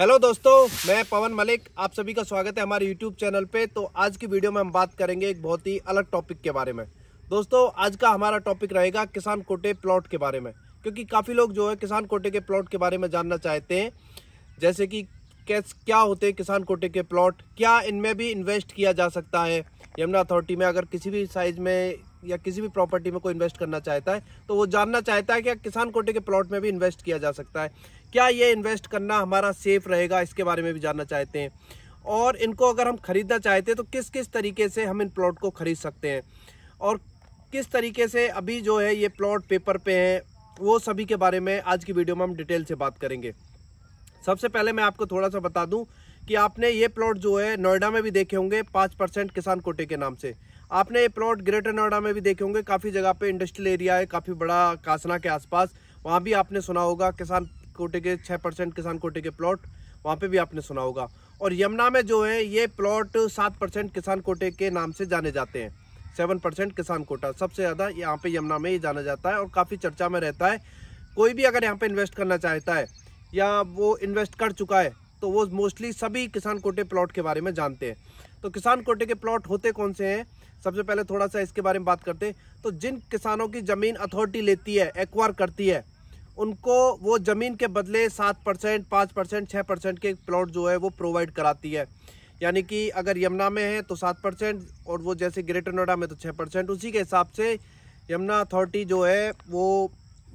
hello दोस्तों मैं पवन मलिक आप सभी का स्वागत है हमारे यूट्यूब चैनल पे तो आज की वीडियो में हम बात करेंगे एक बहुत ही अलग टॉपिक के बारे में दोस्तों आज का हमारा टॉपिक रहेगा किसान कोटे प्लॉट के बारे में क्योंकि काफ़ी लोग जो है किसान कोटे के प्लॉट के बारे में जानना चाहते हैं जैसे कि कैस क्या होते हैं किसान कोटे के प्लॉट क्या इनमें भी इन्वेस्ट किया जा सकता है यमुना अथॉरिटी में अगर किसी भी साइज़ में या किसी भी प्रॉपर्टी में कोई इन्वेस्ट करना चाहता है तो वो जानना चाहता है कि किसान कोटे के प्लॉट में भी इन्वेस्ट किया जा सकता है क्या ये इन्वेस्ट करना हमारा सेफ रहेगा इसके बारे में भी जानना चाहते हैं और इनको अगर हम खरीदना चाहते हैं तो किस किस तरीके से हम इन प्लॉट को खरीद सकते हैं और किस तरीके से अभी जो है ये प्लॉट पेपर पे हैं वो सभी के बारे में आज की वीडियो में हम डिटेल से बात करेंगे सबसे पहले मैं आपको थोड़ा सा बता दूं कि आपने ये प्लॉट जो है नोएडा में भी देखे होंगे पाँच परसेंट किसान कोटे के नाम से आपने ये प्लॉट ग्रेटर नोएडा में भी देखे होंगे काफ़ी जगह पे इंडस्ट्रियल एरिया है काफ़ी बड़ा कासना के आसपास वहाँ भी आपने सुना होगा किसान कोटे के छः परसेंट किसान कोटे के प्लॉट वहाँ पे भी आपने सुना होगा और यमुना में जो है ये प्लॉट सात परसेंट किसान कोटे के नाम से जाने जाते हैं सेवन परसेंट किसान कोटा सबसे ज़्यादा यहाँ पे यमुना में ही जाना जाता है और काफ़ी चर्चा में रहता है कोई भी अगर यहाँ पे इन्वेस्ट करना चाहता है या वो इन्वेस्ट कर चुका है तो वो मोस्टली सभी किसान कोटे प्लॉट के बारे में जानते हैं तो किसान कोटे के प्लॉट होते कौन से हैं सबसे पहले थोड़ा सा इसके बारे में बात करते हैं तो जिन किसानों की ज़मीन अथॉरिटी लेती है एक्वायर करती है उनको वो ज़मीन के बदले सात परसेंट पाँच परसेंट छः परसेंट के प्लॉट जो है वो प्रोवाइड कराती है यानी कि अगर यमुना में है तो सात परसेंट और वो जैसे ग्रेटर नोएडा में तो छः परसेंट उसी के हिसाब से यमुना अथॉरिटी जो है वो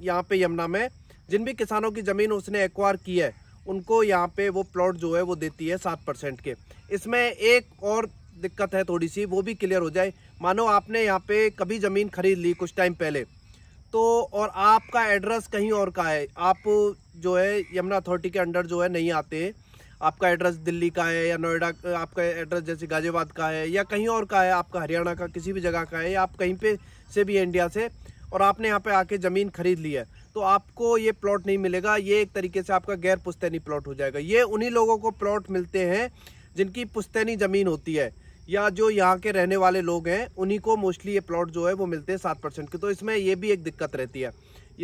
यहाँ पे यमुना में जिन भी किसानों की ज़मीन उसने एक्वायर की है उनको यहाँ पे वो प्लॉट जो है वो देती है सात परसेंट के इसमें एक और दिक्कत है थोड़ी सी वो भी क्लियर हो जाए मानो आपने यहाँ पे कभी ज़मीन खरीद ली कुछ टाइम पहले तो और आपका एड्रेस कहीं और का है आप जो है यमुना अथॉरिटी के अंडर जो है नहीं आते आपका एड्रेस दिल्ली का है या नोएडा आपका एड्रेस जैसे गाजियाबाद का है या कहीं और का है आपका हरियाणा का किसी भी जगह का है या आप कहीं पे से भी इंडिया से और आपने यहाँ पे आके ज़मीन खरीद ली है तो आपको ये प्लॉट नहीं मिलेगा ये एक तरीके से आपका गैर पुस्तैनी प्लॉट हो जाएगा ये उन्हीं लोगों को प्लॉट मिलते हैं जिनकी पुस्तैनी ज़मीन होती है या जो यहाँ के रहने वाले लोग हैं उन्हीं को मोस्टली ये प्लॉट जो है वो मिलते हैं सात परसेंट के तो इसमें ये भी एक दिक्कत रहती है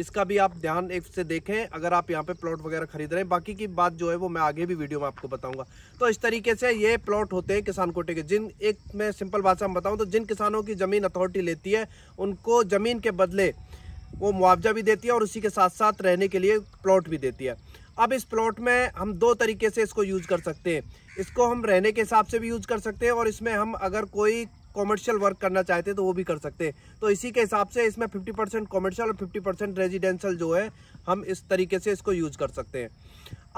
इसका भी आप ध्यान एक से देखें अगर आप यहाँ पे प्लॉट वगैरह खरीद रहे हैं बाकी की बात जो है वो मैं आगे भी वीडियो में आपको बताऊंगा तो इस तरीके से ये प्लॉट होते हैं किसान कोटे के जिन एक मैं सिंपल भाषा में बताऊँ तो जिन किसानों की ज़मीन अथॉरिटी लेती है उनको ज़मीन के बदले वो मुआवजा भी देती है और उसी के साथ साथ रहने के लिए प्लॉट भी देती है अब इस प्लॉट में हम दो तरीके से इसको यूज़ कर सकते हैं इसको हम रहने के हिसाब से भी यूज़ कर सकते हैं और इसमें हम अगर कोई कॉमर्शियल वर्क करना चाहते हैं तो वो भी कर सकते हैं तो इसी के हिसाब से इसमें 50 परसेंट कॉमर्शियल और 50 परसेंट रेजिडेंशियल जो है हम इस तरीके से इसको यूज़ कर सकते हैं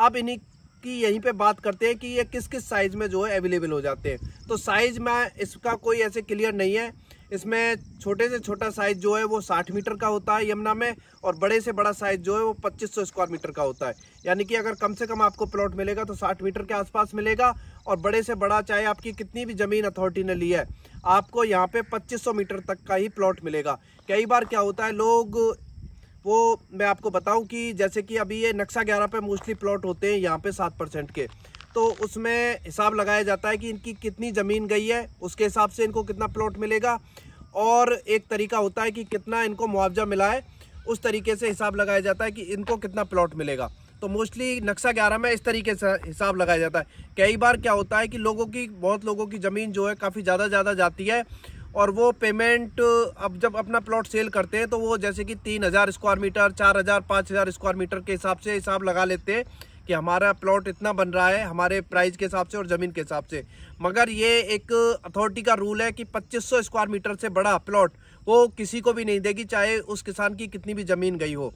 अब इन्हीं की यहीं पे बात करते हैं कि ये किस किस साइज़ में जो है अवेलेबल हो जाते हैं तो साइज़ में इसका कोई ऐसे क्लियर नहीं है इसमें छोटे से छोटा साइज जो है वो 60 मीटर का होता है यमुना में और बड़े से बड़ा साइज जो है वो 2500 स्क्वायर मीटर का होता है यानी कि अगर कम से कम आपको प्लॉट मिलेगा तो 60 मीटर के आसपास मिलेगा और बड़े से बड़ा चाहे आपकी कितनी भी ज़मीन अथॉरिटी ने ली है आपको यहाँ पे 2500 मीटर तक का ही प्लॉट मिलेगा कई बार क्या होता है लोग वो मैं आपको बताऊँ कि जैसे कि अभी ये नक्शा ग्यारह पे मोस्टली प्लॉट होते हैं यहाँ पे सात परसेंट के तो उसमें हिसाब लगाया जाता है कि इनकी कितनी ज़मीन गई है उसके हिसाब से इनको कितना प्लॉट मिलेगा और एक तरीका होता है कि कितना इनको मुआवजा मिला है उस तरीके से हिसाब लगाया जाता है कि इनको कितना प्लॉट मिलेगा तो मोस्टली नक्शा ग्यारह में इस तरीके से हिसाब लगाया जाता है कई बार क्या होता है कि लोगों की बहुत लोगों की ज़मीन जो है काफ़ी ज़्यादा ज़्यादा जाती है और वो पेमेंट अब जब अपना प्लॉट सेल करते हैं तो वो जैसे कि तीन हज़ार स्क्वायर मीटर चार हज़ार पाँच हज़ार स्क्वायर मीटर के हिसाब से हिसाब लगा लेते हैं कि हमारा प्लॉट इतना बन रहा है हमारे प्राइस के हिसाब से और ज़मीन के हिसाब से मगर ये एक अथॉरिटी का रूल है कि 2500 स्क्वायर मीटर से बड़ा प्लॉट वो किसी को भी नहीं देगी चाहे उस किसान की कितनी भी ज़मीन गई हो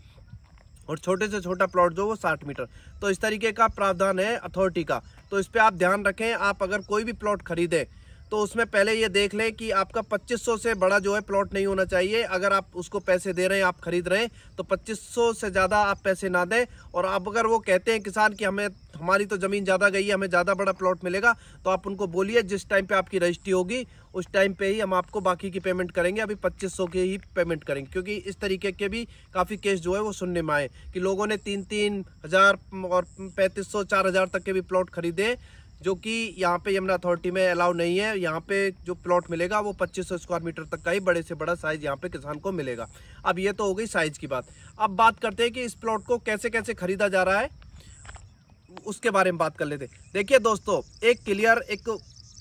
और छोटे से छोटा प्लॉट जो वो साठ मीटर तो इस तरीके का प्रावधान है अथॉरिटी का तो इस पर आप ध्यान रखें आप अगर कोई भी प्लॉट खरीदें तो उसमें पहले ये देख लें कि आपका 2500 से बड़ा जो है प्लॉट नहीं होना चाहिए अगर आप उसको पैसे दे रहे हैं आप खरीद रहे हैं तो 2500 से ज़्यादा आप पैसे ना दें और आप अगर वो कहते हैं किसान कि हमें हमारी तो ज़मीन ज़्यादा गई है हमें ज़्यादा बड़ा प्लॉट मिलेगा तो आप उनको बोलिए जिस टाइम पर आपकी रजिस्ट्री होगी उस टाइम पर ही हम आपको बाकी की पेमेंट करेंगे अभी पच्चीस की ही पेमेंट करेंगे क्योंकि इस तरीके के भी काफ़ी केस जो है वो सुनने में आए कि लोगों ने तीन तीन हज़ार और पैंतीस सौ चार हज़ार तक के भी प्लॉट खरीदे जो कि यहाँ पे यमुना अथॉरिटी में अलाउ नहीं है यहाँ पे जो प्लॉट मिलेगा वो 2500 स्क्वायर मीटर तक का ही बड़े से बड़ा साइज यहाँ पे किसान को मिलेगा अब ये तो हो गई साइज की बात अब बात करते हैं कि इस प्लॉट को कैसे कैसे खरीदा जा रहा है उसके बारे में बात कर लेते देखिए दोस्तों एक क्लियर एक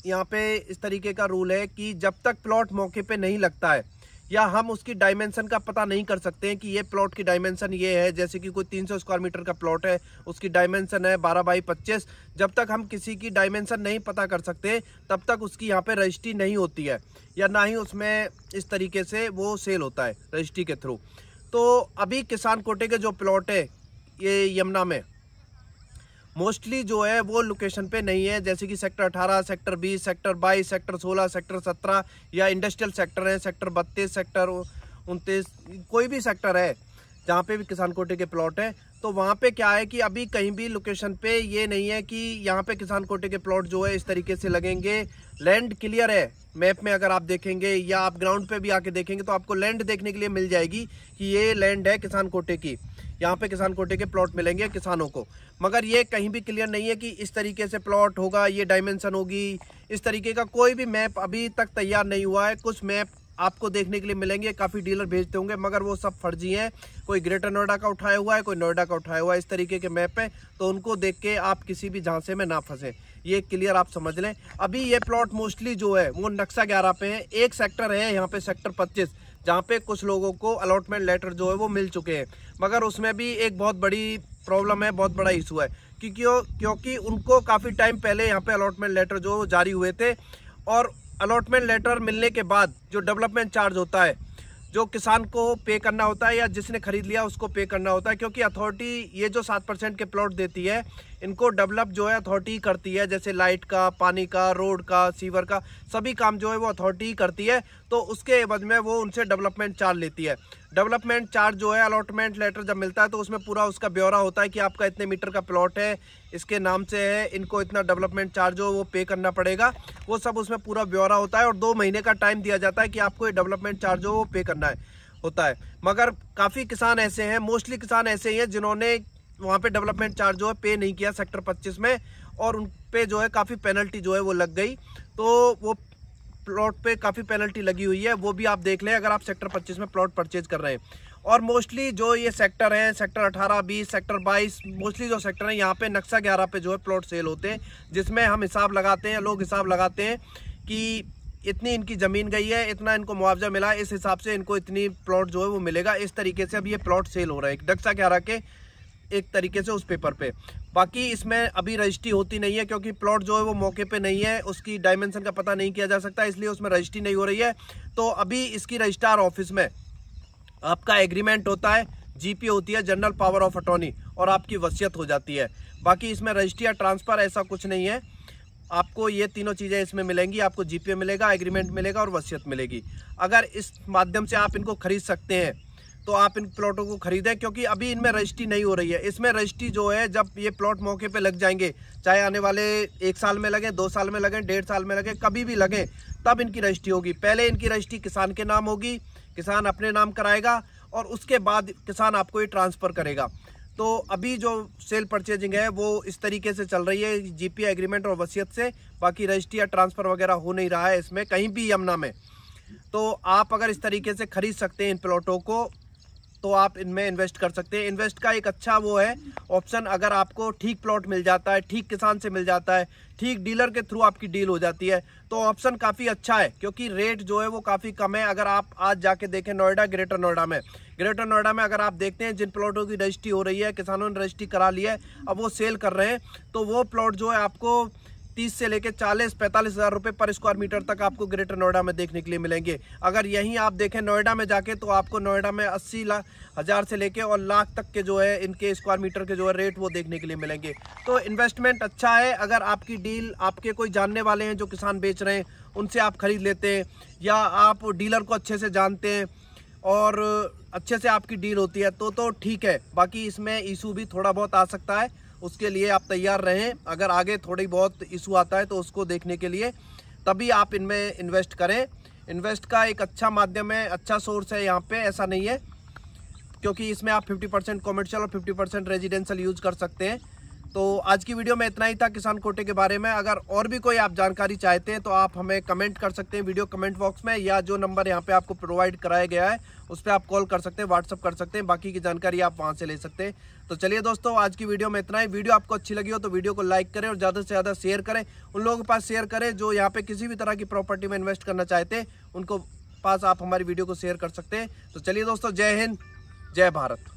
यहाँ पे इस तरीके का रूल है कि जब तक प्लॉट मौके पर नहीं लगता है या हम उसकी डायमेंशन का पता नहीं कर सकते हैं कि ये प्लॉट की डायमेंशन ये है जैसे कि कोई 300 स्क्वायर मीटर का प्लॉट है उसकी डायमेंशन है 12 बाई 25 जब तक हम किसी की डायमेंशन नहीं पता कर सकते तब तक उसकी यहाँ पे रजिस्ट्री नहीं होती है या ना ही उसमें इस तरीके से वो सेल होता है रजिस्ट्री के थ्रू तो अभी किसान कोटे के जो प्लॉट है ये यमुना में मोस्टली जो है वो लोकेशन पे नहीं है जैसे कि सेक्टर अठारह सेक्टर बीस सेक्टर बाईस सेक्टर सोलह सेक्टर सत्रह या इंडस्ट्रियल सेक्टर है सेक्टर बत्तीस सेक्टर उनतीस कोई भी सेक्टर है जहाँ पे भी किसान कोटे के प्लॉट हैं तो वहाँ पे क्या है कि अभी कहीं भी लोकेशन पे ये नहीं है कि यहाँ पे किसान कोटे के प्लॉट जो है इस तरीके से लगेंगे लैंड क्लियर है मैप में अगर आप देखेंगे या आप ग्राउंड पे भी आके देखेंगे तो आपको लैंड देखने के लिए मिल जाएगी कि ये लैंड है किसान कोटे की यहाँ पे किसान कोटे के प्लॉट मिलेंगे किसानों को मगर ये कहीं भी क्लियर नहीं है कि इस तरीके से प्लॉट होगा ये डायमेंशन होगी इस तरीके का कोई भी मैप अभी तक तैयार नहीं हुआ है कुछ मैप आपको देखने के लिए मिलेंगे काफ़ी डीलर भेजते होंगे मगर वो सब फर्जी हैं कोई ग्रेटर नोएडा का उठाया हुआ है कोई नोएडा का उठाया हुआ है इस तरीके के मैप है तो उनको देख के आप किसी भी झांसे में ना फंसें ये क्लियर आप समझ लें अभी ये प्लॉट मोस्टली जो है वो नक्शा ग्यारह पे है एक सेक्टर है यहाँ पे सेक्टर पच्चीस जहाँ पे कुछ लोगों को अलॉटमेंट लेटर जो है वो मिल चुके हैं मगर उसमें भी एक बहुत बड़ी प्रॉब्लम है बहुत बड़ा इशू है क्योंकि क्योंकि उनको काफ़ी टाइम पहले यहाँ पे अलॉटमेंट लेटर जो जारी हुए थे और अलॉटमेंट लेटर मिलने के बाद जो डेवलपमेंट चार्ज होता है जो किसान को पे करना होता है या जिसने खरीद लिया उसको पे करना होता है क्योंकि अथॉरिटी ये जो सात परसेंट के प्लॉट देती है इनको डेवलप जो है अथॉरिटी करती है जैसे लाइट का पानी का रोड का सीवर का सभी काम जो है वो अथॉरिटी करती है तो उसके एवज में वो उनसे डेवलपमेंट चार्ज लेती है डेवलपमेंट चार्ज जो है अलॉटमेंट लेटर जब मिलता है तो उसमें पूरा उसका ब्यौरा होता है कि आपका इतने मीटर का प्लॉट है इसके नाम से है इनको इतना डेवलपमेंट चार्ज हो वो पे करना पड़ेगा वो सब उसमें पूरा ब्यौरा होता है और दो महीने का टाइम दिया जाता है कि आपको ये डेवलपमेंट चार्ज हो वो पे करना है होता है मगर काफ़ी किसान ऐसे हैं मोस्टली किसान ऐसे ही हैं जिन्होंने वहाँ पर डेवलपमेंट चार्ज जो है पे नहीं किया सेक्टर पच्चीस में और उन पर जो है काफ़ी पेनल्टी जो है वो लग गई तो वो प्लॉट पे काफ़ी पेनल्टी लगी हुई है वो भी आप देख लें अगर आप सेक्टर पच्चीस में प्लॉट परचेज कर रहे हैं और मोस्टली जो ये सेक्टर हैं सेक्टर 18, 20, सेक्टर 22 मोस्टली जो सेक्टर हैं यहाँ पे नक्शा ग्यारह पे जो है प्लॉट सेल होते हैं जिसमें हम हिसाब लगाते हैं लोग हिसाब लगाते हैं कि इतनी इनकी ज़मीन गई है इतना इनको मुआवजा मिला इस हिसाब से इनको इतनी प्लॉट जो है वो मिलेगा इस तरीके से अब ये प्लॉट सेल हो रहा है नक्शा ग्यारह के एक तरीके से उस पेपर पे बाकी इसमें अभी रजिस्ट्री होती नहीं है क्योंकि प्लॉट जो है वो मौके पे नहीं है उसकी डायमेंशन का पता नहीं किया जा सकता इसलिए उसमें रजिस्ट्री नहीं हो रही है तो अभी इसकी रजिस्ट्रार ऑफिस में आपका एग्रीमेंट होता है जीपी होती है जनरल पावर ऑफ अटॉर्नी और आपकी वसीयत हो जाती है बाकी इसमें रजिस्ट्री या ट्रांसफ़र ऐसा कुछ नहीं है आपको ये तीनों चीज़ें इसमें मिलेंगी आपको जीपीए मिलेगा एग्रीमेंट मिलेगा और वसीयत मिलेगी अगर इस माध्यम से आप इनको खरीद सकते हैं तो आप इन प्लॉटों को खरीदें क्योंकि अभी इनमें रजिस्ट्री नहीं हो रही है इसमें रजिस्ट्री जो है जब ये प्लॉट मौके पे लग जाएंगे चाहे आने वाले एक साल में लगें दो साल में लगें डेढ़ साल में लगे कभी भी लगें तब इनकी रजिस्ट्री होगी पहले इनकी रजिस्ट्री किसान के नाम होगी किसान अपने नाम कराएगा और उसके बाद किसान आपको ये ट्रांसफ़र करेगा तो अभी जो सेल परचेजिंग है वो इस तरीके से चल रही है जी एग्रीमेंट और वसीयत से बाकी रजिस्ट्री या ट्रांसफ़र वगैरह हो नहीं रहा है इसमें कहीं भी यमुना में तो आप अगर इस तरीके से खरीद सकते हैं इन प्लॉटों को तो आप इनमें इन्वेस्ट कर सकते हैं इन्वेस्ट का एक अच्छा वो है ऑप्शन अगर आपको ठीक प्लॉट मिल जाता है ठीक किसान से मिल जाता है ठीक डीलर के थ्रू आपकी डील हो जाती है तो ऑप्शन काफ़ी अच्छा है क्योंकि रेट जो है वो काफ़ी कम है अगर आप आज जाके देखें नोएडा ग्रेटर नोएडा में ग्रेटर नोएडा में अगर आप देखते हैं जिन प्लॉटों की रजिस्ट्री हो रही है किसानों ने रजिस्ट्री करा ली है अब वो सेल कर रहे हैं तो वो प्लॉट जो है आपको तीस से लेकर चालीस पैंतालीस हज़ार रुपये पर स्क्वायर मीटर तक आपको ग्रेटर नोएडा में देखने के लिए मिलेंगे अगर यहीं आप देखें नोएडा में जाके तो आपको नोएडा में अस्सी लाख हज़ार से लेके और लाख तक के जो है इनके स्क्वायर मीटर के जो है रेट वो देखने के लिए मिलेंगे तो इन्वेस्टमेंट अच्छा है अगर आपकी डील आपके कोई जानने वाले हैं जो किसान बेच रहे हैं उनसे आप ख़रीद लेते हैं या आप डीलर को अच्छे से जानते हैं और अच्छे से आपकी डील होती है तो तो ठीक है बाकी इसमें इशू भी थोड़ा बहुत आ सकता है उसके लिए आप तैयार रहें अगर आगे थोड़ी बहुत इशू आता है तो उसको देखने के लिए तभी आप इनमें इन्वेस्ट करें इन्वेस्ट का एक अच्छा माध्यम है अच्छा सोर्स है यहाँ पे ऐसा नहीं है क्योंकि इसमें आप 50 परसेंट कॉमर्शियल और 50 परसेंट रेजिडेंशियल यूज कर सकते हैं तो आज की वीडियो में इतना ही था किसान कोटे के बारे में अगर और भी कोई आप जानकारी चाहते हैं तो आप हमें कमेंट कर सकते हैं वीडियो कमेंट बॉक्स में या जो नंबर यहाँ पे आपको प्रोवाइड कराया गया है उस पर आप कॉल कर सकते हैं व्हाट्सअप कर सकते हैं बाकी की जानकारी आप वहाँ से ले सकते हैं तो चलिए दोस्तों आज की वीडियो में इतना ही वीडियो आपको अच्छी लगी हो तो वीडियो को लाइक करें और ज़्यादा से ज़्यादा शेयर करें उन लोगों के पास शेयर करें जो यहाँ पे किसी भी तरह की प्रॉपर्टी में इन्वेस्ट करना चाहते हैं उनको पास आप हमारी वीडियो को शेयर कर सकते हैं तो चलिए दोस्तों जय हिंद जय भारत